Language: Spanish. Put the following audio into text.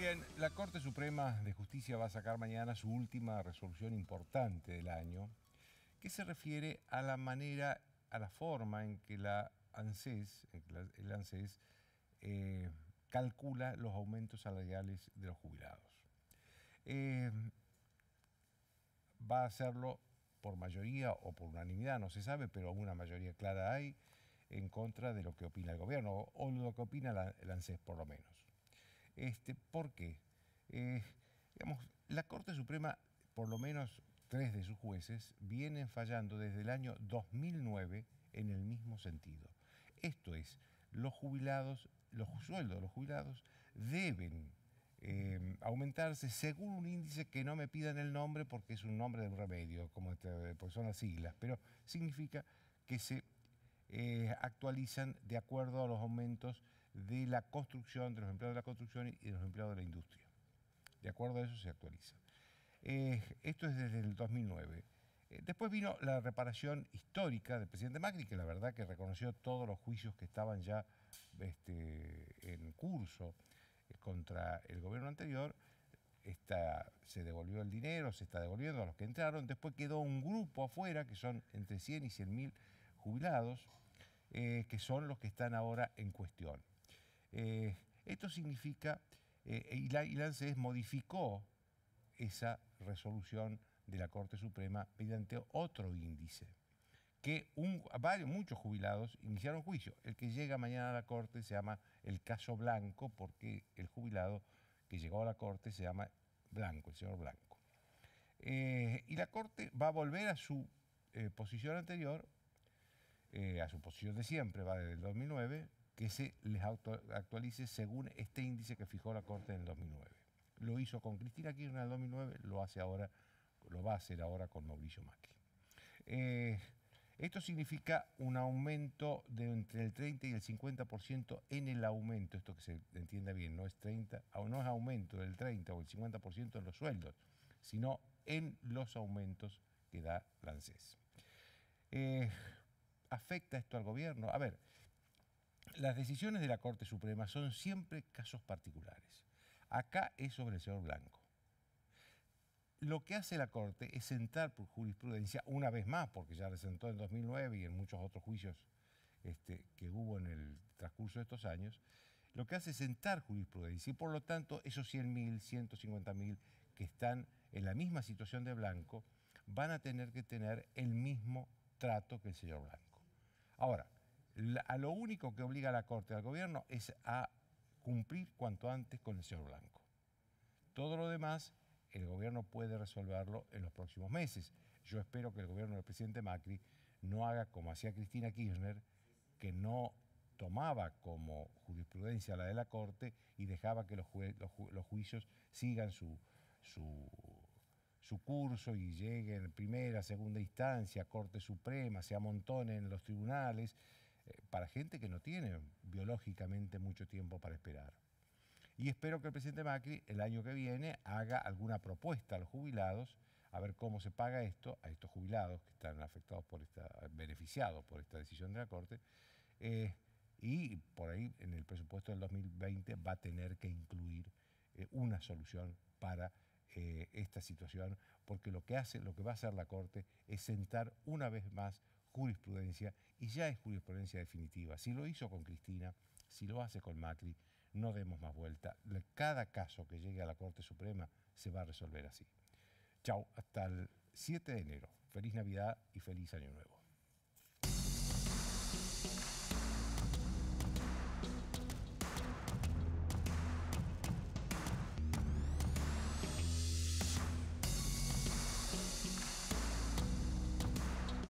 Bien, la Corte Suprema de Justicia va a sacar mañana su última resolución importante del año, que se refiere a la manera, a la forma en que la ANSES, el ANSES, eh, calcula los aumentos salariales de los jubilados. Eh, va a hacerlo por mayoría o por unanimidad, no se sabe, pero una mayoría clara hay en contra de lo que opina el gobierno o lo que opina el ANSES por lo menos. Este, ¿Por qué? Eh, la Corte Suprema, por lo menos tres de sus jueces, vienen fallando desde el año 2009 en el mismo sentido. Esto es, los jubilados, los sueldos de los jubilados deben em, aumentarse según un índice que no me pidan el nombre porque es un nombre de un remedio, como este, pues son las siglas, pero significa que se eh, actualizan de acuerdo a los aumentos de la construcción, de los empleados de la construcción y de los empleados de la industria. De acuerdo a eso se actualiza. Eh, esto es desde el 2009. Eh, después vino la reparación histórica del presidente Macri, que la verdad que reconoció todos los juicios que estaban ya este, en curso contra el gobierno anterior. se devolvió el dinero, se está devolviendo a los que entraron. Después quedó un grupo afuera, que son entre 100 y 100 mil jubilados, eh, que son los que están ahora en cuestión. Eh, esto significa, eh, y la ANSES modificó esa resolución de la Corte Suprema mediante otro índice, que varios, muchos jubilados iniciaron juicio. El que llega mañana a la Corte se llama el caso blanco, porque el jubilado que llegó a la Corte se llama Blanco, el señor Blanco. y la Corte va a volver a su posición anterior eh, a su posición de siempre, va desde el 2009, que se les actualice según este índice que fijó la Corte en el 2009. Lo hizo con Cristina Kirchner en el 2009, lo, hace ahora, lo va a hacer ahora con Mauricio Macri. Eh, esto significa un aumento de entre el 30 y el 50% en el aumento, esto que se entienda bien, no es 30, ah, aumento del 30 o el 50% en los sueldos, sino en los aumentos que da la ANSES. Eh, afecta esto al gobierno? A ver, las decisiones de la Corte Suprema son siempre casos particulares. Acá es sobre el señor Blanco. Lo que hace la Corte es sentar por jurisprudencia, una vez más, porque ya resentó sentó en 2009 y en muchos otros juicios este, que hubo en el transcurso de estos años, lo que hace es sentar jurisprudencia y por lo tanto esos 100.000, 150.000 que están en la misma situación de Blanco van a tener que tener el mismo trato que el señor Blanco. Ahora, a lo único que obliga a la Corte, al gobierno, es a cumplir cuanto antes con el señor Blanco. Todo lo demás, el gobierno puede resolverlo en los próximos meses. Yo espero que el gobierno del presidente Macri no haga como hacía Cristina Kirchner, que no tomaba como jurisprudencia la de la Corte y dejaba que los, juicios sigan su, su, su curso y llegue en primera, segunda instancia, Corte Suprema, se amontonen en los tribunales, eh, para gente que no tiene biológicamente mucho tiempo para esperar. Y espero que el presidente Macri el año que viene haga alguna propuesta a los jubilados, a ver cómo se paga esto a estos jubilados que están afectados por esta, beneficiados por esta decisión de la Corte. Eh, y por ahí en el presupuesto del 2020 va a tener que incluir eh, una solución para eh, esta situación, porque lo que, hace, lo que va a hacer la Corte es sentar una vez más jurisprudencia, y ya es jurisprudencia definitiva. Si lo hizo con Cristina, si lo hace con Macri, no demos más vuelta. Cada caso que llegue a la Corte Suprema se va a resolver así. Chao, hasta el 7 de enero. Feliz Navidad y feliz Año Nuevo.